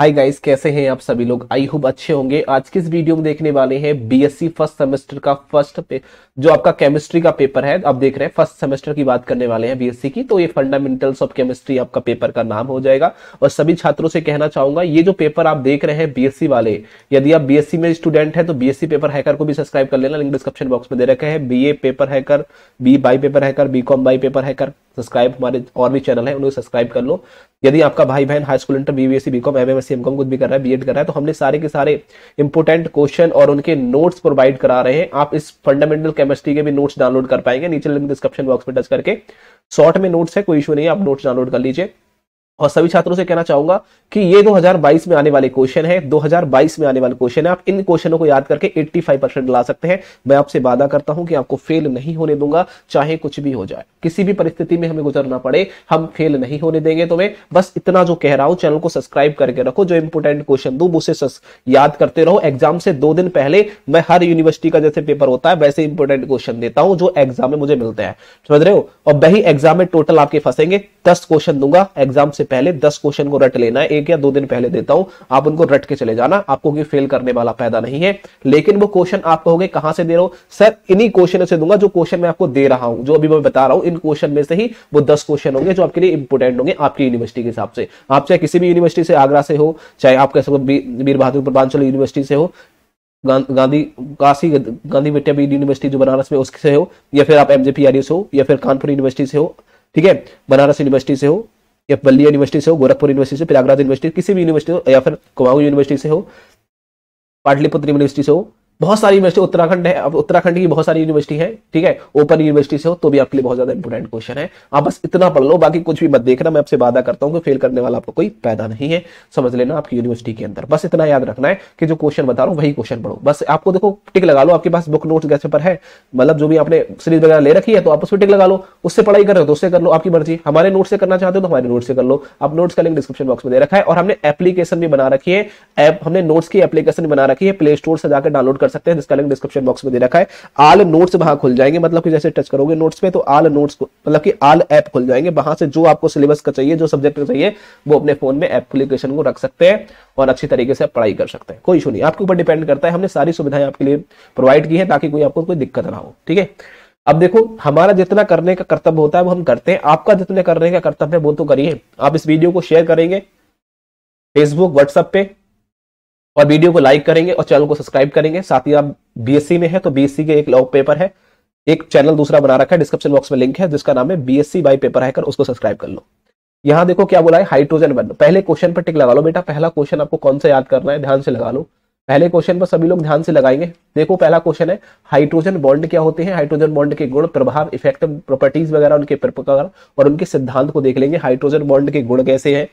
Hi guys कैसे हैं आप सभी लोग आई होप अच्छे होंगे आज के इस वीडियो में देखने वाले हैं बीएससी फर्स्ट सेमेस्टर का फर्स्ट पे जो आपका केमिस्ट्री का पेपर है आप देख रहे हैं फर्स्ट सेमेस्टर की बात करने वाले हैं बीएससी की तो ये फंडामेंटल्स ऑफ केमिस्ट्री आपका पेपर का नाम हो जाएगा और सभी छात्रों से कहना चाहूंगा ये जो पेपर आप देख रहे हैं बीएससी वाले यदि आप बीएससी में स्टूडेंट है तो बीएससी पेपर हैकर को भी सब्सक्राइब कर लेना लिंक डिस्क्रिप्शन बॉक्स में दे रखे हैं B paper hacker B by paper hacker B com by paper hacker subscribe हमारे और भी चैनल है उन्हें सब्सक्राइब कर लो यदि आपका भाई बहन high school inter BBSc BCom MMSc MCom कुछ भी कर रहा है बीएड कर रहा है तो हमने सारे के सारे इंपोर्टेंट क्वेश्चन और उनके नोट्स प्रोवाइड करा रहे हैं आप इस फंडामेंटल केमिस्ट्री के भी नोट्स डाउनलोड कर पाएंगे नीचे लिंक डिस्क्रिप्शन बॉक्स में टच करके शॉर्ट में नोट्स है कोई इशू नहीं है आप नोट्स डाउनलोड कर लीजिए और सभी छात्रों से कहना चाहूंगा कि ये 2022 में आने वाले क्वेश्चन है 2022 में आने वाले क्वेश्चन है आप इन क्वेश्चनों को याद करके 85 परसेंट ला सकते हैं मैं आपसे वादा करता हूं कि आपको फेल नहीं होने दूंगा चाहे कुछ भी हो जाए किसी भी परिस्थिति में हमें गुजरना पड़े हम फेल नहीं होने देंगे तो मैं बस इतना जो कह रहा हूं चैनल को सब्सक्राइब करके रखो जो इंपोर्टेंट क्वेश्चन दू उसे याद करते रहो एग्जाम से दो दिन पहले मैं हर यूनिवर्सिटी का जैसे पेपर होता है वैसे इंपोर्टेंट क्वेश्चन देता हूं जो एग्जाम में मुझे मिलते हैं समझ रहे हो और वही एग्जाम में टोटल आपके फंसेंगे दस क्वेश्चन दूंगा एग्जाम से पहले दस क्वेश्चन को रट लेना है एक या दो दिन पहले देता हूं आप उनको रट के चले जाना आपको कोई फेल करने वाला पैदा नहीं है लेकिन वो क्वेश्चन आप कहोगे कहां से दे रहा हूं सर इन्हीं क्वेश्चन से दूंगा जो क्वेश्चन मैं आपको दे रहा हूं जो अभी मैं बता रहा हूं इन क्वेश्चन में से ही वो दस क्वेश्चन होंगे जो आपके लिए इंपोर्टेंट होंगे आपकी यूनिवर्सिटी के हिसाब से आप चाहे किसी भी यूनिवर्सिटी से आगरा से हो चाहे आप कह सको वीर बहादुर पूर्वांचल यूनिवर्सिटी से हो गांधी काशी गांधी विद्यापीठ यूनिवर्सिटी जो बनारस में उसके से हो या फिर आप एमजेपीआरयू से हो या फिर कानपुर यूनिवर्सिटी से हो ठीक है बनारस यूनिवर्सिटी से हो या बल्ली यूनिवर्सिटी से हो गोरखपुर यूनिवर्सिटी से प्रयागराज यूनिवर्सिटी किसी भी यूनिवर्सिटी हो या फिर कुमाऊ यूनिवर्सिटी से हो पाटलिपुत्र यूनिवर्सिटी से हो बहुत सारी यूनिवर्सिटी उत्तराखंड है अब उत्तराखंड की बहुत सारी यूनिवर्सिटी है ठीक है ओपन यूनिवर्सिटी से हो तो भी आपके लिए बहुत ज्यादा इंपोर्टेंट क्वेश्चन है आप बस इतना पढ़ लो बाकी कुछ भी मत देखना मैं आपसे वादा करता हूँ कि फेल करने वाला आपको कोई पैदा नहीं है समझ लेना आपकी यूनिवर्सिटी के अंदर बस इतना याद रखना है कि जो क्वेश्चन बता रहा हूँ वही क्वेश्चन पढ़ो बस आपको देखो टिक लगा लो आपके पास बुक नोट जैसे पर है मतलब जो भी आपने सीरीज वगैरह ले रखी है तो आप उस पर टिक लगा लो उससे पढ़ाई कर रहे हो तो उससे कर लो आपकी मर्जी हमारे नोट से करना चाहते हो तो हमारे नोट से कर लो आप नोट्स का लिंक डिस्क्रिप्शन बॉक्स में दे रखा है और हमने एप्लीकेशन भी बना रखी है ऐप हमने नोट्स की एप्लीकेशन बना रखी है प्ले स्टोर से जाकर डाउनलोड कर कर सकते हैं जिसका लिंक डिस्क्रिप्शन बॉक्स में दे रखा है आल नोट्स वहां खुल जाएंगे मतलब कि जैसे टच करोगे नोट्स पे तो आल नोट्स मतलब कि आल ऐप खुल जाएंगे वहां से जो आपको सिलेबस का चाहिए जो सब्जेक्ट का चाहिए वो अपने फोन में एप्लीकेशन को रख सकते हैं और अच्छी तरीके से पढ़ाई कर सकते हैं कोई इशू नहीं आपके ऊपर डिपेंड करता है हमने सारी सुविधाएं आपके लिए प्रोवाइड की है ताकि कोई आपको कोई दिक्कत ना हो ठीक है अब देखो हमारा जितना करने का कर्तव्य होता है वो हम करते हैं आपका जितने करने का कर्तव्य है वो तो करिए आप इस वीडियो को शेयर करेंगे फेसबुक व्हाट्सएप पे और वीडियो को लाइक करेंगे और चैनल को सब्सक्राइब करेंगे साथ ही आप बीएससी में है तो बीएससी के एक लॉग पेपर है एक चैनल दूसरा बना रखा है डिस्क्रिप्शन बॉक्स में लिंक है जिसका नाम है बीएससी बाई पेपर कर उसको सब्सक्राइब कर लो यहां देखो क्या बोला है हाइड्रोजन बंद पहले क्वेश्चन पर टिक लगा लो बेटा पहला क्वेश्चन आपको कौन सा याद करना है ध्यान से लगा लो पहले क्वेश्चन पर सभी लोग ध्यान से लगाएंगे देखो पहला क्वेश्चन है हाइड्रोजन बॉन्ड क्या होते हैं हाइड्रोजन बॉन्ड के गुण प्रभाव इफेक्ट प्रॉपर्टीज वगैरह उनके प्रकार और उनके सिद्धांत को देख लेंगे हाइड्रोजन बॉन्ड के गुण कैसे हैं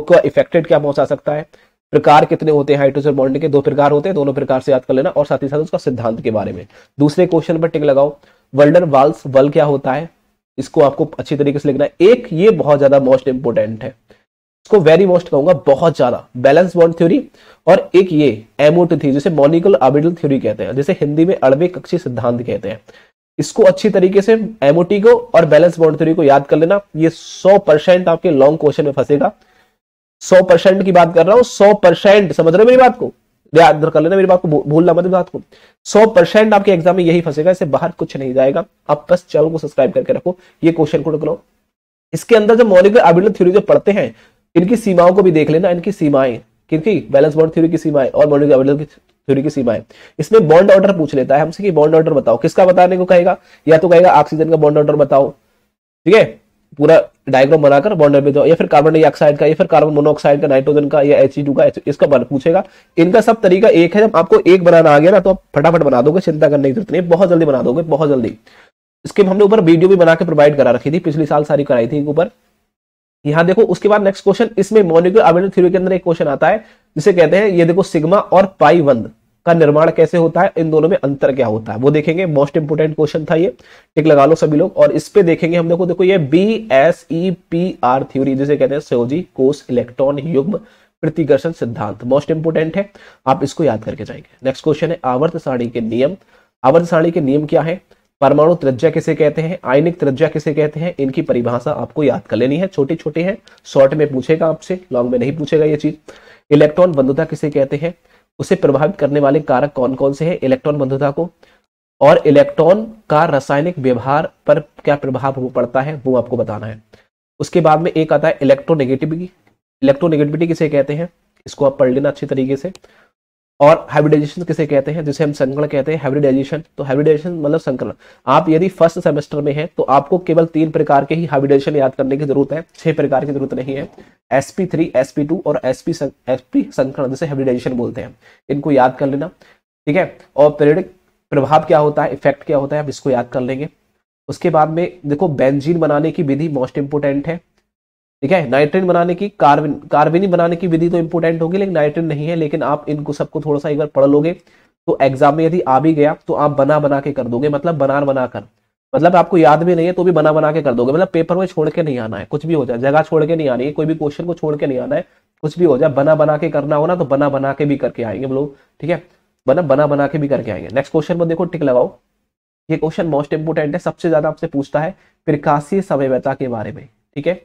उसका इफेक्टेड क्या पहुंचा सकता है प्रकार कितने होते हैं हाइड्रोजन बॉन्ड के दो प्रकार होते हैं दोनों प्रकार से याद कर लेना और साथ ही साथ उसका सिद्धांत के बारे में दूसरे क्वेश्चन पर टिक लगाओ वर्ल्डर वाल्स वल क्या होता है इसको आपको अच्छी तरीके से लिखना है एक ये बहुत ज्यादा मोस्ट इंपोर्टेंट है इसको वेरी मोस्ट कहूंगा बहुत ज्यादा बैलेंस बॉन्ड थ्योरी और एक ये एमोट थी जिसे मोनिकल आबिडल थ्योरी कहते हैं जिसे हिंदी में अड़वे कक्षी सिद्धांत कहते हैं इसको अच्छी तरीके से एमओटी को और बैलेंस बॉन्ड थ्योरी को याद कर लेना ये सौ आपके लॉन्ग क्वेश्चन में फंसेगा सौ परसेंट की बात कर रहा हूं सौ परसेंट समझ रहे मेरी बात को याद कर लेना मेरी बात को भूलना मत बात को सौ परसेंट आपके एग्जाम में यही फंसेगा इससे बाहर कुछ नहीं जाएगा आप बस चैनल को सब्सक्राइब करके रखो ये क्वेश्चन को लो इसके अंदर जो मॉलिकुलर आबिडल थ्योरी जो पढ़ते हैं इनकी सीमाओं को भी देख लेना इनकी सीमाएं क्योंकि बैलेंस बॉन्ड थ्योरी की सीमाएं और मॉलिकुलर आबिडल की थ्योरी की सीमाएं इसमें बॉन्ड ऑर्डर पूछ लेता है हमसे कि बॉन्ड ऑर्डर बताओ किसका बताने को कहेगा या तो कहेगा ऑक्सीजन का बॉन्ड ऑर्डर बताओ ठीक है पूरा डायग्राम बनाकर बॉन्डर में दो या फिर कार्बन डाइऑक्साइड का या फिर कार्बन मोनोऑक्साइड का नाइट्रोजन का या एच का इसका बन पूछेगा इनका सब तरीका एक है जब आपको एक बनाना आ गया ना तो आप फटाफट बना दोगे चिंता करने की जरूरत नहीं बहुत जल्दी बना दोगे बहुत जल्दी इसके हमने ऊपर वीडियो भी बना के प्रोवाइड करा रखी थी पिछले साल सारी कराई थी ऊपर यहाँ देखो उसके बाद नेक्स्ट क्वेश्चन इसमें मोनिकुलर आवेदन थ्योरी के अंदर एक क्वेश्चन आता है जिसे कहते हैं ये देखो सिग्मा और पाई बंद का निर्माण कैसे होता है इन दोनों में अंतर क्या होता है वो देखेंगे मोस्ट इंपोर्टेंट क्वेश्चन था ये टिक लगा लो सभी लोग और इस पे देखेंगे हम लोग देखो ये V S E P R theory जिसे कहते हैं सयोजी कोस इलेक्ट्रॉन युग्म प्रतिकर्षण सिद्धांत मोस्ट इंपोर्टेंट है आप इसको याद करके जाएंगे नेक्स्ट क्वेश्चन है आवर्त सारणी के नियम आवर्त सारणी के नियम क्या है परमाणु त्रिज्या किसे कहते हैं आयनिक त्रिज्या किसे कहते हैं इनकी परिभाषा आपको याद कर लेनी है छोटी छोटी है शॉर्ट में पूछेगा आपसे लॉन्ग में नहीं पूछेगा ये चीज इलेक्ट्रॉन बंधुता किसे कहते हैं उसे प्रभावित करने वाले कारक कौन कौन से हैं इलेक्ट्रॉन बंधुता को और इलेक्ट्रॉन का रासायनिक व्यवहार पर क्या प्रभाव वो पड़ता है वो आपको बताना है उसके बाद में एक आता है इलेक्ट्रोनेगेटिविटी इलेक्ट्रोनेगेटिविटी किसे कहते हैं इसको आप पढ़ लेना अच्छी तरीके से और हाइब्रिडाइजेशन किसे कहते हैं जिसे हम संकलन कहते हैं हाइब्रिडाइजेशन तो हाइब्रिडाइजेशन मतलब संकलन आप यदि फर्स्ट सेमेस्टर में हैं तो आपको केवल तीन प्रकार के ही हाइब्रिडाइजेशन याद करने की जरूरत है छह प्रकार की जरूरत नहीं है एसपी थ्री एसपी टू और एसपी एसपी संकलन जिसे हाइब्रिडाइजेशन बोलते हैं इनको याद कर लेना ठीक है और पीरियडिक प्रभाव क्या होता है इफेक्ट क्या होता है आप इसको याद कर लेंगे उसके बाद में देखो बेंजीन बनाने की विधि मोस्ट इंपोर्टेंट है ठीक है नाइट्रेन बनाने की कार्बिन कार्बिनी बनाने की विधि तो इंपोर्टेंट होगी लेकिन नाइट्रेन नहीं है लेकिन आप इनको सबको थोड़ा सा एक बार पढ़ लोगे तो एग्जाम में यदि आ भी गया तो आप बना बना के कर दोगे मतलब बना बना कर मतलब आपको याद भी नहीं है तो भी बना बना के कर दोगे मतलब पेपर में छोड़ के नहीं आना है कुछ भी हो जाए जगह छोड़ के नहीं आनी है कोई भी क्वेश्चन को छोड़ के नहीं आना है कुछ भी हो जाए बना बना के करना हो ना तो बना बना के भी करके आएंगे लोग ठीक है बना बना बना के भी करके आएंगे नेक्स्ट क्वेश्चन में देखो टिक लगाओ ये क्वेश्चन मोस्ट इंपोर्टेंट है सबसे ज्यादा आपसे पूछता है प्रकाशीय समयता के बारे में ठीक है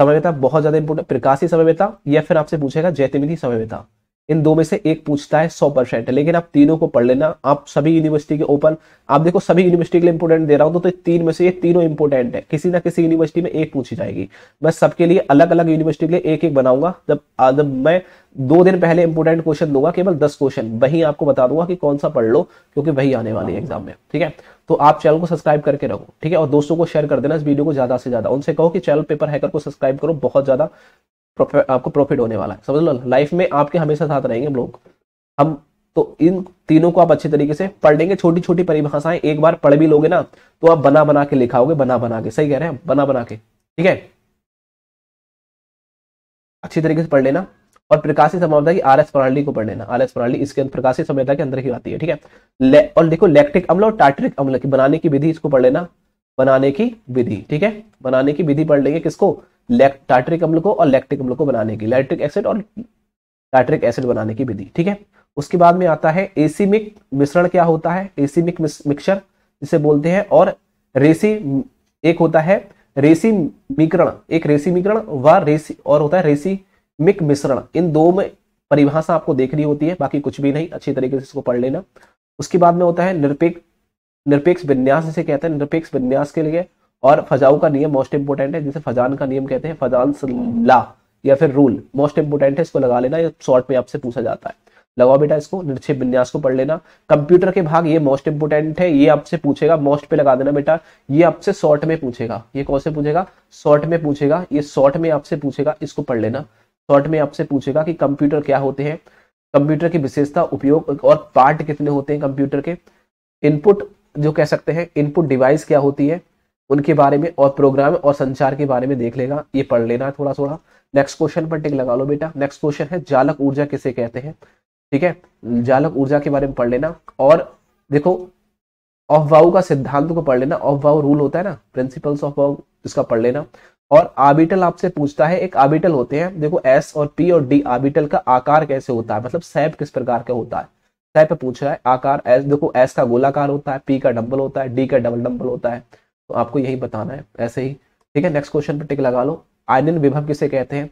समवेता बहुत ज्यादा इंपोर्टेंट प्रकाशी समवेता या फिर आपसे पूछेगा जैतमिति समवेता इन दो में से एक पूछता है सौ परसेंट लेकिन आप तीनों को पढ़ लेना आप सभी यूनिवर्सिटी के ओपन आप देखो सभी यूनिवर्सिटी के लिए इंपोर्टेंट दे रहा हूं तो, तो तीन में से ये तीनों इंपोर्टेंट है किसी ना किसी यूनिवर्सिटी में एक पूछी जाएगी मैं सबके लिए अलग अलग यूनिवर्सिटी के लिए एक एक बनाऊंगा जब जब मैं दो दिन पहले इंपोर्टेंट क्वेश्चन दूंगा केवल दस क्वेश्चन वही आपको बता दूंगा कि कौन सा पढ़ लो क्योंकि वही आने वाली एग्जाम हाँ। में ठीक है तो आप चैनल को सब्सक्राइब करके रखो ठीक है और दोस्तों को शेयर कर देना इस वीडियो को ज्यादा से ज्यादा उनसे कहो कि चैनल पेपर हैकर को सब्सक्राइब करो बहुत ज्यादा आपको प्रॉफिट होने वाला है समझ लो लाइफ में आपके हमेशा साथ रहेंगे हम लोग हम तो इन तीनों को आप अच्छे तरीके से पढ़ लेंगे छोटी छोटी परिभाषाएं एक बार पढ़ भी लोगे ना तो आप बना बना के लिखाओगे बना बना के सही कह रहे हैं बना बना के ठीक है अच्छी तरीके से पढ़ लेना और प्रकाशीय समानता की आर एस प्रणाली को पढ़ लेना आर एस प्रणाली इसके अंदर प्रकाशीय समानता के अंदर ही आती है ठीक है ले, और देखो लैक्टिक अम्ल और टार्टरिक अम्ल की बनाने की विधि इसको पढ़ लेना बनाने की विधि ठीक है बनाने की विधि पढ़ लेंगे किसको टार्टरिक अम्ल को और लैक्टिक अम्ल को बनाने की लैक्टिक एसिड और टार्टरिक एसिड बनाने की विधि ठीक है उसके बाद में आता है एसीमिक मिश्रण क्या होता है एसीमिक मिक्सर जिसे बोलते हैं और रेसी एक होता है रेसी मिकरण एक रेसी मिकरण व रेसी और होता है रेसी मिक मिश्रण इन दो में परिभाषा आपको देखनी होती है बाकी कुछ भी नहीं अच्छी तरीके से इसको पढ़ लेना उसके बाद में होता है निरपेक्ष निरपेक्ष विन्यास जिसे कहते हैं निरपेक्ष विन्यास के लिए और फजाऊ का नियम मोस्ट इंपोर्टेंट है जिसे फजान का नियम कहते हैं फजान ला या फिर रूल मोस्ट इंपोर्टेंट है इसको लगा लेना ये शॉर्ट में आपसे पूछा जाता है लगाओ बेटा इसको निर्क्षेप विन्यास को पढ़ लेना कंप्यूटर के भाग ये मोस्ट इंपोर्टेंट है ये आपसे पूछेगा मोस्ट पे लगा देना बेटा ये आपसे शॉर्ट में पूछेगा ये कौन से पूछेगा शॉर्ट में पूछेगा ये शॉर्ट में आपसे पूछेगा इसको पढ़ लेना थर्ड में आपसे पूछेगा कि कंप्यूटर क्या होते हैं कंप्यूटर की विशेषता उपयोग और पार्ट कितने होते हैं कंप्यूटर के इनपुट जो कह सकते हैं इनपुट डिवाइस क्या होती है उनके बारे में और प्रोग्राम और संचार के बारे में देख लेगा ये पढ़ लेना थोड़ा थोड़ा नेक्स्ट क्वेश्चन पर टिक लगा लो बेटा नेक्स्ट क्वेश्चन है जालक ऊर्जा किसे कहते हैं ठीक है जालक ऊर्जा के बारे में पढ़ लेना और देखो ऑफ वाऊ का सिद्धांत को पढ़ लेना ऑफ वाऊ रूल होता है ना प्रिंसिपल्स ऑफ वाऊ इसका पढ़ लेना और आर्बिटल आपसे पूछता है एक आर्बिटल होते हैं देखो एस और पी और डी आर्बिटल का आकार कैसे होता है मतलब सैप किस प्रकार का होता है सैप पे पूछ रहा है आकार एस देखो एस का गोलाकार होता है पी का डबल होता है डी का डबल डबल होता है तो आपको यही बताना है ऐसे ही ठीक है नेक्स्ट क्वेश्चन पर टिक लगा लो आनंद विभव किसे कहते हैं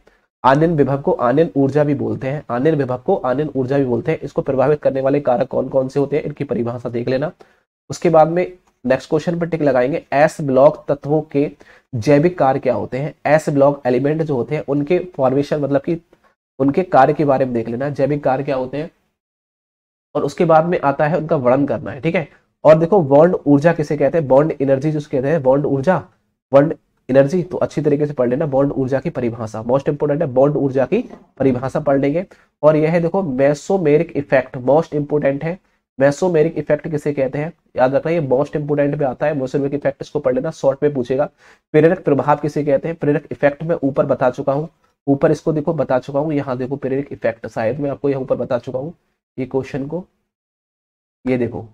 आनंद विभव को आनंद ऊर्जा भी बोलते हैं आनंद विभव को आनंद ऊर्जा भी बोलते हैं इसको प्रभावित करने वाले कारक कौन कौन से होते हैं इनकी परिभाषा देख लेना उसके बाद में नेक्स्ट क्वेश्चन पर टिक लगाएंगे एस ब्लॉक तत्वों के जैविक कार्य क्या होते हैं एस ब्लॉक एलिमेंट जो होते हैं उनके फॉर्मेशन मतलब कि उनके कार्य के बारे में देख लेना जैविक कार्य क्या होते हैं और उसके बाद में आता है उनका वर्णन करना है ठीक है और देखो बॉन्ड ऊर्जा किसे कहते हैं बॉन्ड एनर्जी जिसके कहते हैं बॉन्ड ऊर्जा बॉन्ड एनर्जी तो अच्छी तरीके से पढ़ लेना बॉन्ड ऊर्जा की परिभाषा मोस्ट इंपोर्टेंट है बॉन्ड ऊर्जा की परिभाषा पढ़ लेंगे और यह है देखो मैसोमेरिक इफेक्ट मोस्ट इंपोर्टेंट है मैसोमेरिक इफेक्ट किसे कहते हैं याद रखना ये मोस्ट इंपोर्टेंट में आता है वैसोमेरिक इफेक्ट इसको पढ़ लेना शॉर्ट में पूछेगा प्रेरक प्रभाव किसे कहते हैं प्रेरक इफेक्ट में ऊपर बता चुका हूँ ऊपर इसको देखो बता चुका हूँ यहाँ देखो प्रेरक इफेक्ट शायद मैं आपको यहाँ ऊपर बता चुका हूँ ये क्वेश्चन को ये देखो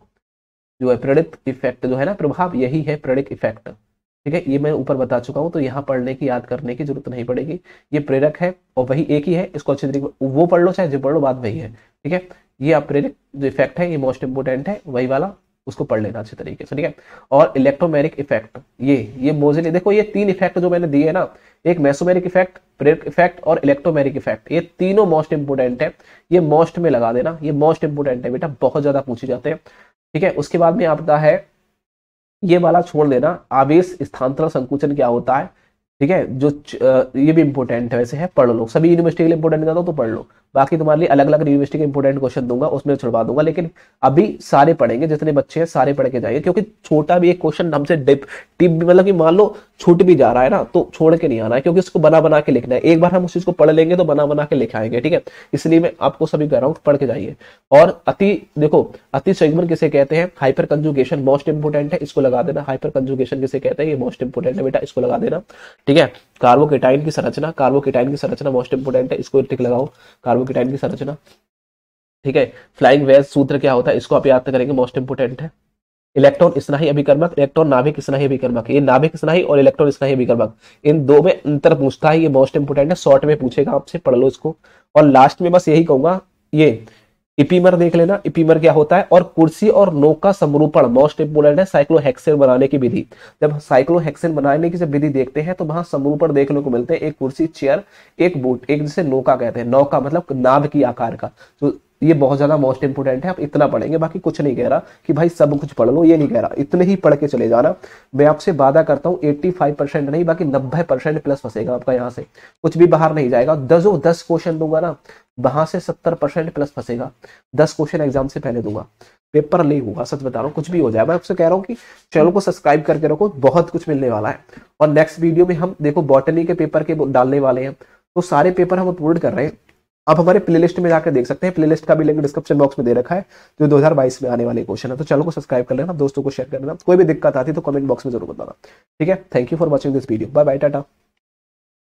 जो है प्रेरित इफेक्ट जो है ना प्रभाव यही है प्रेरक इफेक्ट ठीक है ये मैं ऊपर बता चुका हूँ तो यहाँ पढ़ने की याद करने की जरूरत नहीं पड़ेगी ये प्रेरक है और वही एक ही है इसको अच्छे तरीके वो पढ़ लो चाहे जो पढ़ लो बाद वही है ठीक है ये आप प्रेरित जो इफेक्ट है ये मोस्ट इंपोर्टेंट है वही वाला उसको पढ़ लेना अच्छे तरीके से ठीक है और इलेक्ट्रोमेरिक इफेक्ट ये ये मोजिली देखो ये तीन इफेक्ट जो मैंने दिए है ना एक मैसोमेरिक इफेक्ट प्रेरिक इफेक्ट और इलेक्ट्रोमेरिक इफेक्ट ये तीनों मोस्ट इंपोर्टेंट है ये मोस्ट में लगा देना ये मोस्ट इंपोर्टेंट है बेटा बहुत ज्यादा पूछे जाते हैं ठीक है उसके बाद में आपका है ये वाला छोड़ देना आवेश स्थानांतरण संकुचन क्या होता है ठीक है जो ये भी इंपॉर्टेंट है वैसे है पढ़ लो सभी यूनिवर्सिटी के लिए इंपॉर्टेंट देता हूँ तो पढ़ लो बाकी तुम्हारे लिए अलग अलग यूनिवर्सिटी के इंपॉर्टेंट क्वेश्चन दूंगा उसमें छुड़वा दूंगा लेकिन अभी सारे पढ़ेंगे जितने बच्चे हैं सारे पढ़ के जाएंगे क्योंकि छोटा भी एक क्वेश्चन हमसे डिप टिप भी मतलब कि मान लो छूट भी जा रहा है ना तो छोड़ के नहीं आना है क्योंकि उसको बना बना के लिखना है एक बार हम उस चीज को पढ़ लेंगे तो बना बना के लिखाएंगे ठीक है इसलिए मैं आपको सभी कह रहा हूँ पढ़ के जाइए और अति देखो अति संयमन किसे कहते हैं हाइपर कंजुगेशन मोस्ट इंपोर्टेंट है इसको लगा देना हाइपर कंजुगेशन किसे कहते हैं ये मोस्ट इंपोर्टेंट है बेटा इसको लगा देना ठीक है कार्बोकेटाइन की संरचना कार्बोकेटाइन की संरचना मोस्ट इंपोर्टेंट है इसको टिक लगाओ कार्बोकेटाइन की संरचना ठीक है फ्लाइंग वेज सूत्र क्या होता है इसको आप याद तो करेंगे मोस्ट इंपोर्टेंट है इलेक्ट्रॉन ही अभिकर्मक इलेक्ट्रॉन नाभिक ही अभिकर्मक ये नाभिक ही और इलेक्ट्रॉन ही अभिकर्मक इन दो में अंतर पूछता है ये मोस्ट इंपोर्टेंट है शॉर्ट में पूछेगा आपसे पढ़ लो इसको और लास्ट में बस यही कहूंगा ये इपीमर देख लेना इपीमर क्या होता है और कुर्सी और नोक का समरूपण मोस्ट इंपोर्टेंट है साइक्लोहेक्सेन बनाने की विधि जब साइक्लोहेक्सेन बनाने की जब विधि देखते हैं तो वहां समरूपण देखने को मिलते हैं एक कुर्सी चेयर एक बूट एक जिसे नोका कहते हैं नौका मतलब नाभ की आकार का तो ये बहुत ज़्यादा मोस्ट इंपोर्टेंट है आप इतना पढ़ेंगे बाकी कुछ नहीं कह रहा कि भाई सब कुछ पढ़ लो ये नहीं कह रहा इतने ही पढ़ के चले जाना मैं आपसे वादा करता हूँ फाइव परसेंट नहीं बाकी नब्बे परसेंट प्लस फंसेगा आपका यहाँ से कुछ भी बाहर नहीं जाएगा दसों दस क्वेश्चन दूंगा ना वहां से सत्तर परसेंट प्लस फंसेगा दस क्वेश्चन एग्जाम से पहले दूंगा पेपर नहीं होगा सच बता रहा हूँ कुछ भी हो जाए मैं आपसे कह रहा हूँ कि चैनल को सब्सक्राइब करके रखो बहुत कुछ मिलने वाला है और नेक्स्ट वीडियो में हम देखो बॉटनी के पेपर के डालने वाले हैं तो सारे पेपर हम अपलोड कर रहे हैं आप हमारे प्लेलिस्ट में जाकर देख सकते हैं प्लेलिस्ट का भी लिंक डिस्क्रिप्शन बॉक्स में दे रखा है जो 2022 में आने वाले क्वेश्चन है तो चैनल को सब्सक्राइब कर लेना दोस्तों को शेयर कर लेना कोई भी दिक्कत आती है तो कमेंट बॉक्स में जरूर बताना ठीक है thank you for watching this video bye bye Tata